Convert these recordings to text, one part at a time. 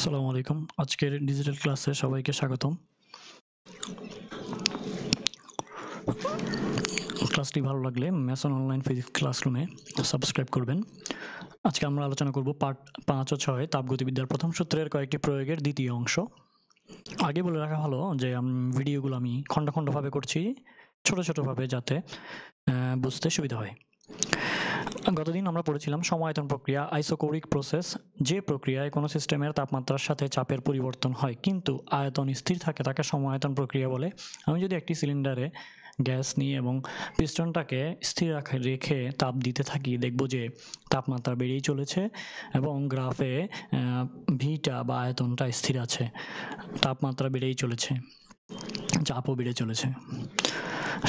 আসসালামু আলাইকুম আজকের ডিজিটাল ক্লাসে সবাইকে স্বাগতম ক্লাসটি ভালো লাগলে ম্যাসন অনলাইন ফিজিক্স ক্লাসরুমে সাবস্ক্রাইব করবেন আজকে আমরা আলোচনা করব পার্ট পাঁচ ও ছয় তাপগতিবিদ্যার প্রথম সূত্রের কয়েকটি প্রয়োগের দ্বিতীয় অংশ আগে বলে রাখা ভালো যে ভিডিওগুলো আমি খণ্ড খণ্ডভাবে করছি ছোট ছোটোভাবে যাতে বুঝতে সুবিধা হয় গতদিন আমরা পড়েছিলাম সমায়তন প্রক্রিয়া আইসোকোরিক প্রসেস যে প্রক্রিয়ায় কোনো সিস্টেমের তাপমাত্রার সাথে চাপের পরিবর্তন হয় কিন্তু আয়তন স্থির থাকে তাকে সমায়তন প্রক্রিয়া বলে আমি যদি একটি সিলিন্ডারে গ্যাস নিই এবং পিস্টনটাকে স্থির রাখে রেখে তাপ দিতে থাকি দেখব যে তাপমাত্রা বেড়েই চলেছে এবং গ্রাফে ভিটা বা আয়তনটা স্থির আছে তাপমাত্রা বেড়েই চলেছে চাপও বেড়ে চলেছে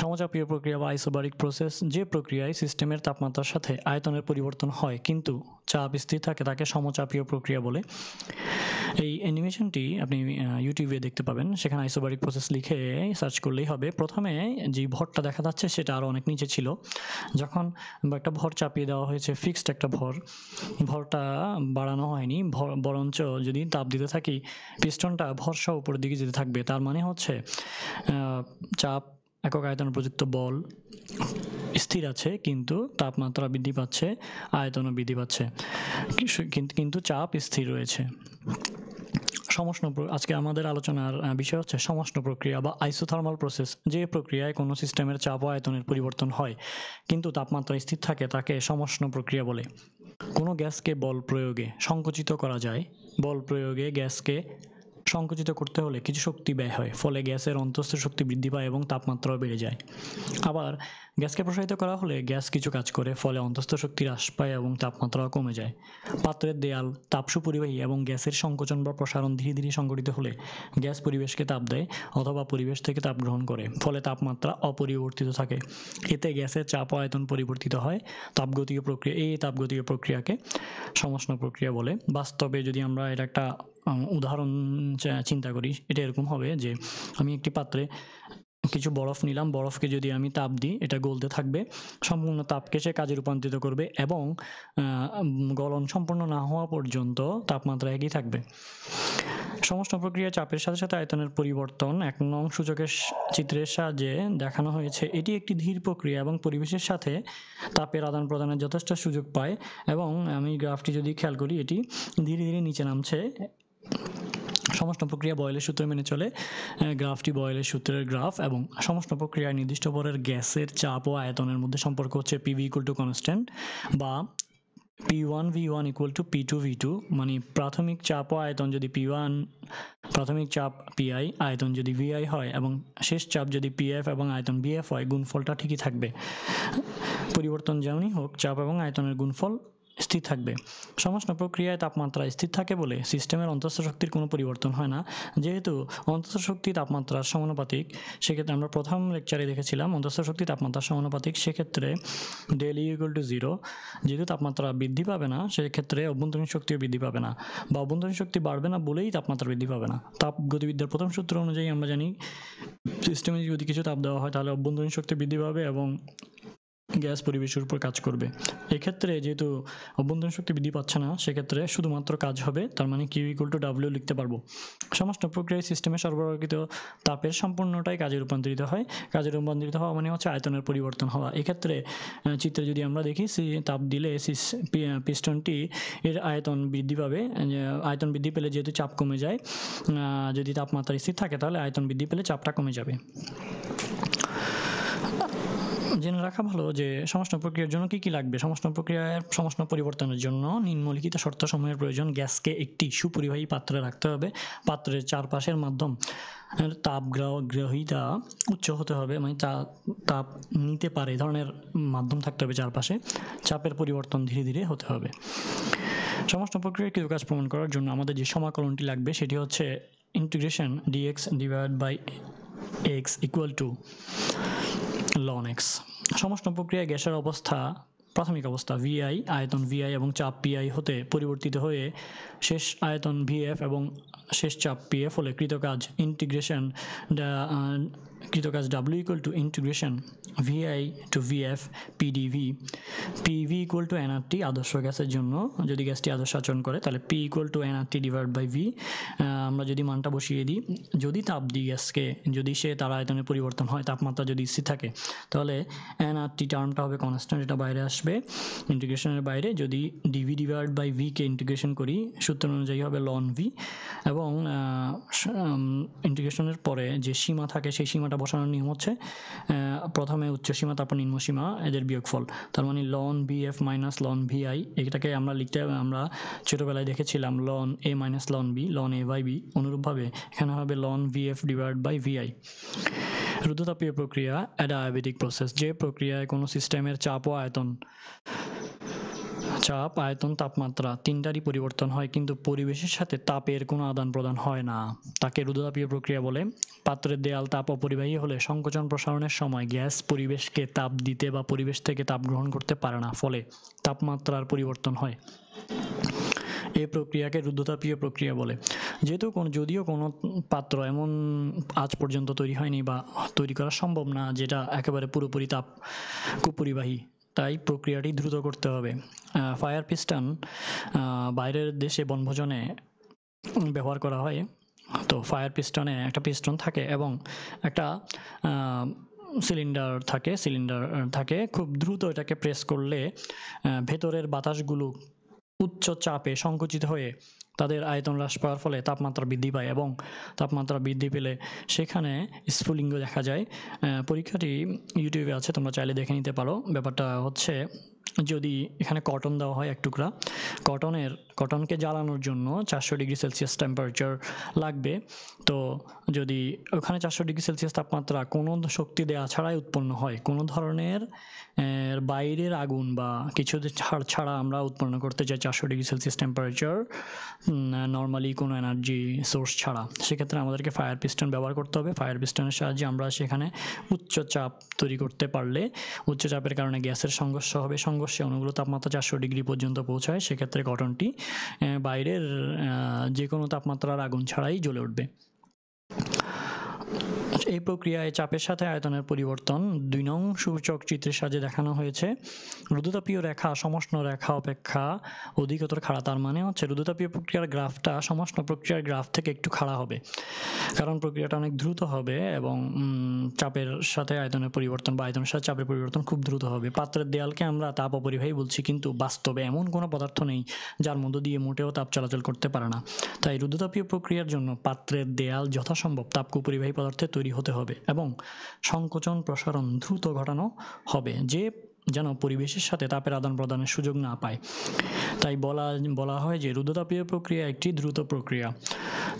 সমচাপীয় প্রক্রিয়া বা আইসোবারিক প্রসেস যে প্রক্রিয়ায় সিস্টেমের তাপমাত্রার সাথে আয়তনের পরিবর্তন হয় কিন্তু চাপ স্থির থাকে তাকে সমচাপীয় প্রক্রিয়া বলে এই অ্যানিমেশনটি আপনি ইউটিউবে দেখতে পাবেন সেখানে আইসোবারিক প্রসেস লিখে সার্চ করলেই হবে প্রথমে যে ভরটা দেখা যাচ্ছে সেটা আরও অনেক নিচে ছিল যখন একটা ভর চাপিয়ে দেওয়া হয়েছে ফিক্সড একটা ভর ভরটা বাড়ানো হয়নি ভর বরঞ্চ যদি তাপ দিতে থাকি পিস্টনটা ভরসা উপর দিকে যেতে থাকবে তার মানে হচ্ছে চাপ একক আয়তনে প্রযুক্ত বল স্থির আছে কিন্তু তাপমাত্রা বৃদ্ধি পাচ্ছে আয়তনও বৃদ্ধি পাচ্ছে কিন্তু চাপ স্থির রয়েছে সমষ্ণ আজকে আমাদের আলোচনার বিষয় হচ্ছে সমষ্ণ প্রক্রিয়া বা আইসোথার্মাল প্রসেস যে প্রক্রিয়ায় কোনো সিস্টেমের চাপ ও আয়তনের পরিবর্তন হয় কিন্তু তাপমাত্রা স্থির থাকে তাকে সমষ্ণ প্রক্রিয়া বলে কোনো গ্যাসকে বল প্রয়োগে সংকুচিত করা যায় বল প্রয়োগে গ্যাসকে সংকুচিত করতে হলে কিছু শক্তি ব্যয় হয় ফলে গ্যাসের অন্তস্থ শক্তি বৃদ্ধি পায় এবং তাপমাত্রাও বেড়ে যায় আবার গ্যাসকে প্রসারিত করা হলে গ্যাস কিছু কাজ করে ফলে অন্তস্থ শক্তি হ্রাস পায় এবং তাপমাত্রাও কমে যায় পাত্রের দেয়াল তাপসু পরিবাহী এবং গ্যাসের সংকোচন বা প্রসারণ ধীরে ধীরে সংঘটিত হলে গ্যাস পরিবেশকে তাপ দেয় অথবা পরিবেশ থেকে তাপ গ্রহণ করে ফলে তাপমাত্রা অপরিবর্তিত থাকে এতে গ্যাসের চাপ আয়তন পরিবর্তিত হয় তাপগতীয় প্রক্রিয়া এই তাপগতীয় প্রক্রিয়াকে সমস্ত প্রক্রিয়া বলে বাস্তবে যদি আমরা এটা একটা উদাহরণ চিন্তা করি এটা এরকম হবে যে আমি একটি পাত্রে কিছু বরফ নিলাম বরফকে যদি আমি তাপ দিই এটা গলতে থাকবে সম্পূর্ণ তাপকে সে কাজে রূপান্তরিত করবে এবং গলন সম্পূর্ণ না হওয়া পর্যন্ত তাপমাত্রা একই থাকবে সমস্ত প্রক্রিয়া চাপের সাথে সাথে আয়তনের পরিবর্তন এক নং সূচকের চিত্রের সাহায্যে দেখানো হয়েছে এটি একটি ধীর প্রক্রিয়া এবং পরিবেশের সাথে তাপের আদান প্রদানের যথেষ্ট সুযোগ পায় এবং আমি গ্রাফটি যদি খেয়াল করি এটি ধীরে ধীরে নিচে নামছে সমস্ত প্রক্রিয়া বয়েলের সূত্র মেনে চলে গ্রাফটি বয়েলের সূত্রের গ্রাফ এবং সমস্ত প্রক্রিয়ায় নির্দিষ্ট পরের গ্যাসের চাপ ও আয়তনের মধ্যে সম্পর্ক হচ্ছে পিভি ইকুয়াল টু কনস্ট্যান্ট বা P one V one equal to P two V two মানে প্রাথমিক চাপ ও আয়তন যদি পি ওয়ান প্রাথমিক চাপ পিআই আয়তন যদি ভিআই হয় এবং শেষ চাপ যদি পিএফ এবং আয়তন বিএফ হয় গুণফলটা ঠিকই থাকবে পরিবর্তন যেমনই হোক চাপ এবং আয়তনের গুণফল স্থির থাকবে সমস্ত প্রক্রিয়ায় তাপমাত্রা স্থির থাকে বলে সিস্টেমের অন্তঃস্থ শক্তির কোনো পরিবর্তন হয় না যেহেতু অন্তঃস্থ শক্তি তাপমাত্রার সমানুপাতিক সেক্ষেত্রে আমরা প্রথম লেকচারে দেখেছিলাম অন্তঃস্থ শক্তি তাপমাত্রার সমানুপাতিক সেক্ষেত্রে ডেলি ইকুয়াল টু জিরো যেহেতু তাপমাত্রা বৃদ্ধি পাবে না সেক্ষেত্রে অভ্যন্তরীণ শক্তিও বৃদ্ধি পাবে না বা অভ্যন্তরীণ শক্তি বাড়বে না বলেই তাপমাত্রা বৃদ্ধি পাবে না তাপ গতিবিদ্যার প্রথম সূত্র অনুযায়ী আমরা জানি সিস্টেমে যদি কিছু তাপ দেওয়া হয় তাহলে অভ্যন্তরীণ শক্তি বৃদ্ধি পাবে এবং গ্যাস পরিবেশের উপর কাজ করবে এক্ষেত্রে যেহেতু অভ্যন্তরীণ শক্তি বৃদ্ধি পাচ্ছে না সেক্ষেত্রে শুধুমাত্র কাজ হবে তার মানে কিউ ইকুয়াল টু ডাব্লিউ লিখতে পারবো সমস্ত প্রক্রিয়ায় সিস্টেমে সরবরাহকৃত তাপের সম্পূর্ণটাই কাজে রূপান্তরিত হয় কাজে রূপান্তরিত হওয়া মানে হচ্ছে আয়তনের পরিবর্তন হওয়া এক্ষেত্রে চিত্রে যদি আমরা দেখি সি তাপ দিলে পিস্টনটি এর আয়তন বৃদ্ধি পাবে আয়তন বৃদ্ধি পেলে যেহেতু চাপ কমে যায় যদি তাপমাত্রা স্থির থাকে তাহলে আয়তন বৃদ্ধি পেলে চাপটা কমে যাবে জেনে রাখা ভালো যে সমস্ত প্রক্রিয়ার জন্য কি কি লাগবে সমস্ত প্রক্রিয়ার সমস্ত পরিবর্তনের জন্য নিম্নলিখিত শর্ত সময়ের প্রয়োজন গ্যাসকে একটি সুপরিবাহী পাত্রে রাখতে হবে পাত্রের চারপাশের মাধ্যম তাপ গ্রহিতা উচ্চ হতে হবে মানে তাপ নিতে পারে ধরনের মাধ্যম থাকতে হবে চারপাশে চাপের পরিবর্তন ধীরে ধীরে হতে হবে সমস্ত প্রক্রিয়ার কাজ প্রমাণ করার জন্য আমাদের যে সমাকলনটি লাগবে সেটি হচ্ছে integration DX divide by X equal to অনেক্স সমস্ত প্রক্রিয়া প্রক্রিয়ায় গ্যাসের অবস্থা প্রাথমিক অবস্থা ভিআই আয়তন ভিআই এবং চাপ পিআই হতে পরিবর্তিত হয়ে শেষ আয়তন ভিএফ এবং শেষ চাপ পিএফ হলে কৃতকাজ ইন্টিগ্রেশন কৃতকাজ W equal to integration VI to VF PDV PV equal to NRT আদর্শ গ্যাসের জন্য যদি গ্যাসটি আদর্শ আচরণ করে তাহলে P equal to NRT divide by V আমরা যদি মানটা বসিয়ে দিই যদি তাপ দিই গ্যাসকে যদি সে তার আয়তনে পরিবর্তন হয় তাপমাত্রা যদি স্থির থাকে তাহলে এনআরটি টার্মটা হবে কনস্ট্যান্ট এটা বাইরে আসবে ইন্টিগ্রেশনের বাইরে যদি ডিভি ডিভাইড বাই ভিকে ইন্টিগ্রেশন করি সূত্র অনুযায়ী হবে লন ভি এবং ইন্টিগ্রেশনের পরে যে সীমা থাকে সেই সীমাটা বসানোর নিয়ম হচ্ছে প্রথমে উচ্চ সীমা তারপর নিম্ন সীমা এদের বিয়োগফল তার মানে ln V F minus ln V I এটাকে আমরা লিখতে আমরা ছোটোবেলায় দেখেছিলাম ln A minus ln B ln A by B অনুরূপভাবে এখানে হবে ln V F divide by V I রুদ্ধতাপীয় প্রক্রিয়া অ্যাডায়াবেটিক প্রসেস যে প্রক্রিয়ায় কোনো সিস্টেমের চাপ ও আয়তন চাপ আয়তন তাপমাত্রা তিনটারই পরিবর্তন হয় কিন্তু পরিবেশের সাথে তাপের কোনো আদান প্রদান হয় না তাকে রুদ্রতাপীয় প্রক্রিয়া বলে পাত্রের দেয়াল তাপ অপরিবাহী হলে সংকোচন প্রসারণের সময় গ্যাস পরিবেশকে তাপ দিতে বা পরিবেশ থেকে তাপ গ্রহণ করতে পারে না ফলে তাপমাত্রার পরিবর্তন হয় এই প্রক্রিয়াকে রুদ্ধতাপীয় প্রক্রিয়া বলে যেহেতু কোন যদিও কোনো পাত্র এমন আজ পর্যন্ত তৈরি হয়নি বা তৈরি করা সম্ভব না যেটা একেবারে পুরোপুরি তাপ কুপরিবাহী তাই প্রক্রিয়াটি দ্রুত করতে হবে ফায়ার পিস্টন বাইরের দেশে বনভোজনে ব্যবহার করা হয় তো ফায়ার পিস্টনে একটা পিস্টন থাকে এবং একটা সিলিন্ডার থাকে সিলিন্ডার থাকে খুব দ্রুত এটাকে প্রেস করলে ভেতরের বাতাসগুলো উচ্চ চাপে সংকুচিত হয়ে তাদের আয়তন হ্রাস পাওয়ার ফলে তাপমাত্রা বৃদ্ধি পায় এবং তাপমাত্রা বৃদ্ধি পেলে সেখানে স্ফুলিঙ্গ দেখা যায় পরীক্ষাটি ইউটিউবে আছে তোমরা চাইলে দেখে নিতে পারো ব্যাপারটা হচ্ছে যদি এখানে কটন দেওয়া হয় এক টুকরা কটনের কটনকে জ্বালানোর জন্য চারশো ডিগ্রি সেলসিয়াস টেম্পারেচার লাগবে তো যদি ওখানে চারশো ডিগ্রি সেলসিয়াস তাপমাত্রা কোনো শক্তি দেওয়া ছাড়াই উৎপন্ন হয় কোনো ধরনের বাইরের আগুন বা কিছু ছাড় ছাড়া আমরা উৎপন্ন করতে চাই চারশো ডিগ্রি সেলসিয়াস টেম্পারেচার নর্মালি কোনো এনার্জি সোর্স ছাড়া সেক্ষেত্রে আমাদেরকে ফায়ার পিস্টন ব্যবহার করতে হবে ফায়ার পিস্টনের সাহায্যে আমরা সেখানে উচ্চ চাপ তৈরি করতে পারলে উচ্চ চাপের কারণে গ্যাসের সংঘর্ষ হবে সংঘর্ষ সংঘর্ষে অনুগুলো তাপমাত্রা চারশো ডিগ্রি পর্যন্ত পৌঁছায় সেক্ষেত্রে কটনটি বাইরের যে কোনো তাপমাত্রার আগুন ছাড়াই জ্বলে উঠবে এই প্রক্রিয়ায় চাপের সাথে আয়তনের পরিবর্তন দুই নং সূচক চিত্রের সাহায্যে দেখানো হয়েছে রুদুতাপীয় রেখা সমষ্ণ রেখা অপেক্ষা অধিকতর খাড়া তার মানে হচ্ছে রুদুতাপীয় প্রক্রিয়ার গ্রাফটা সমষ্ণ প্রক্রিয়ার গ্রাফ থেকে একটু খাড়া হবে কারণ প্রক্রিয়াটা অনেক দ্রুত হবে এবং চাপের সাথে আয়তনের পরিবর্তন বা আয়তনের সাথে চাপের পরিবর্তন খুব দ্রুত হবে পাত্রের দেয়ালকে আমরা তাপ অপরিবাহী বলছি কিন্তু বাস্তবে এমন কোনো পদার্থ নেই যার মধ্য দিয়ে মোটেও তাপ চলাচল করতে পারে না তাই রুদুতাপীয় প্রক্রিয়ার জন্য পাত্রের দেয়াল যথাসম্ভব তাপকে পরিবাহী পদার্থে তৈরি হতে হবে এবং সংকোচন প্রসারণ দ্রুত ঘটানো হবে যে যেন পরিবেশের সাথে তাপের আদান প্রদানের সুযোগ না পায় তাই বলা বলা হয় যে রুদ্রতাপীয় প্রক্রিয়া একটি দ্রুত প্রক্রিয়া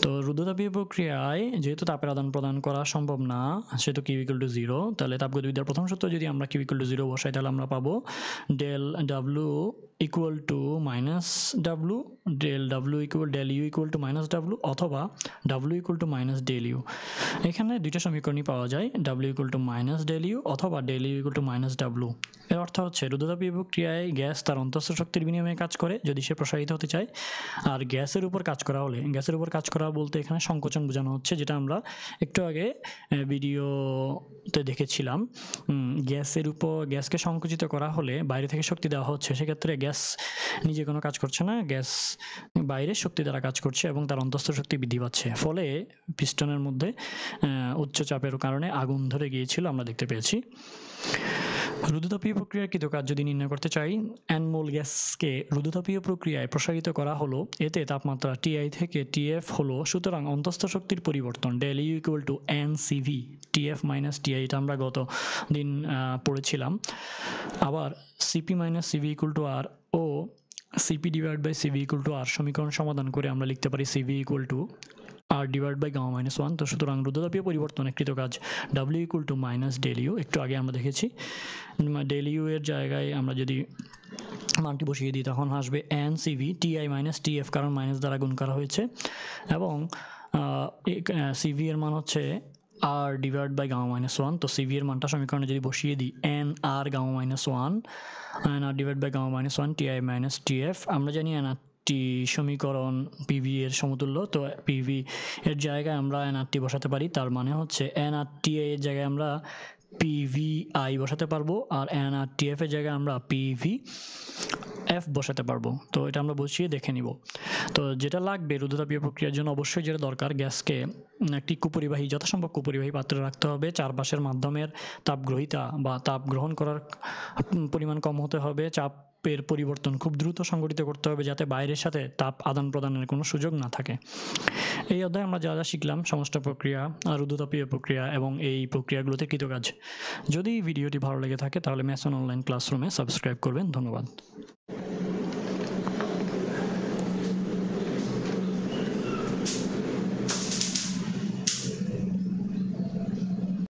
তো রুদ্রতাপীয় প্রক্রিয়ায় যেহেতু তাপের আদান প্রদান করা সম্ভব না সেহেতু কিউ টু জিরো তাহলে তাপগতিবিদ্যার প্রথম সূত্র যদি আমরা কিউ টু জিরো বসাই তাহলে আমরা পাবো del W equal to minus W del W equal del U equal to minus W অথবা W equal to minus del U এখানে দুইটা সমীকরণই পাওয়া যায় W equal to minus del U অথবা del U equal to minus W এর অর্থ হচ্ছে রুদ্রতাপ বিক্রিয়ায় গ্যাস তার অন্তঃস্থ শক্তির বিনিময়ে কাজ করে যদি সে প্রসারিত হতে চায় আর গ্যাসের উপর কাজ করা হলে গ্যাসের উপর কাজ করা বলতে এখানে সংকোচন বোঝানো হচ্ছে যেটা আমরা একটু আগে ভিডিও তে দেখেছিলাম গ্যাসের উপর গ্যাসকে সংকুচিত করা হলে বাইরে থেকে শক্তি দেওয়া হচ্ছে সেক্ষেত্রে গ্যাস নিজে কোনো কাজ করছে না গ্যাস বাইরে শক্তি দ্বারা কাজ করছে এবং তার অন্তস্থ শক্তি বৃদ্ধি পাচ্ছে ফলে পিস্টনের মধ্যে উচ্চ চাপের কারণে আগুন ধরে গিয়েছিল আমরা দেখতে পেয়েছি রুদ্ধতাপীয় প্রক্রিয়ার কৃতকাজ যদি নির্ণয় করতে চাই অ্যানমোল গ্যাসকে রুদ্রতাপীয় প্রক্রিয়ায় প্রসারিত করা হলো এতে তাপমাত্রা টিআই থেকে টিএফ হলো সুতরাং অন্তস্থ শক্তির পরিবর্তন del U equal to N CV TF minus TI এটা আমরা গত দিন পড়েছিলাম আবার CP minus CV equal to R ও CP divide by CV equal to R সমীকরণ সমাধান করে আমরা লিখতে পারি CV equal to R divide by gamma minus one তো সুতরাং রুদ্রতাপীয় পরিবর্তনকৃত কাজ W equal to minus del U একটু আগে আমরা দেখেছি ইউ এর জায়গায় আমরা যদি মানটি বসিয়ে দিই তখন আসবে N CV TI minus TF কারণ মাইনাস দ্বারা গুণ করা হয়েছে এবং সিভি এর মান হচ্ছে R divide by gamma minus one তো সিভি এর মানটা সমীকরণে যদি বসিয়ে দিই N R gamma minus one N R divide by gamma minus one TI minus TF আমরা জানি এন আর একটি সমীকরণ পিভি এর সমতুল্য তো পিভি এর জায়গায় আমরা এনআরটি বসাতে পারি তার মানে হচ্ছে এনআরটি এর জায়গায় আমরা আই বসাতে পারবো আর এফ এর জায়গায় আমরা পিভি এফ বসাতে পারবো তো এটা আমরা বসিয়ে দেখে নিব তো যেটা লাগবে রুদ্রতাপীয় প্রক্রিয়ার জন্য অবশ্যই যেটা দরকার গ্যাসকে একটি কুপরিবাহী যথাসম্ভব কুপরিবাহী পাত্রে রাখতে হবে চারপাশের মাধ্যমের তাপগ্রহিতা বা তাপ গ্রহণ করার পরিমাণ কম হতে হবে চাপ এর পরিবর্তন খুব দ্রুত সংগঠিত করতে হবে যাতে বাইরের সাথে তাপ আদান প্রদানের কোনো সুযোগ না থাকে এই অধ্যায়ে আমরা যা যা শিখলাম সমস্ত প্রক্রিয়া উদ্যতাপীয় প্রক্রিয়া এবং এই প্রক্রিয়াগুলোতে কৃতকাজ যদি ভিডিওটি ভালো লেগে থাকে তাহলে ম্যাসন অনলাইন ক্লাসরুমে সাবস্ক্রাইব করবেন ধন্যবাদ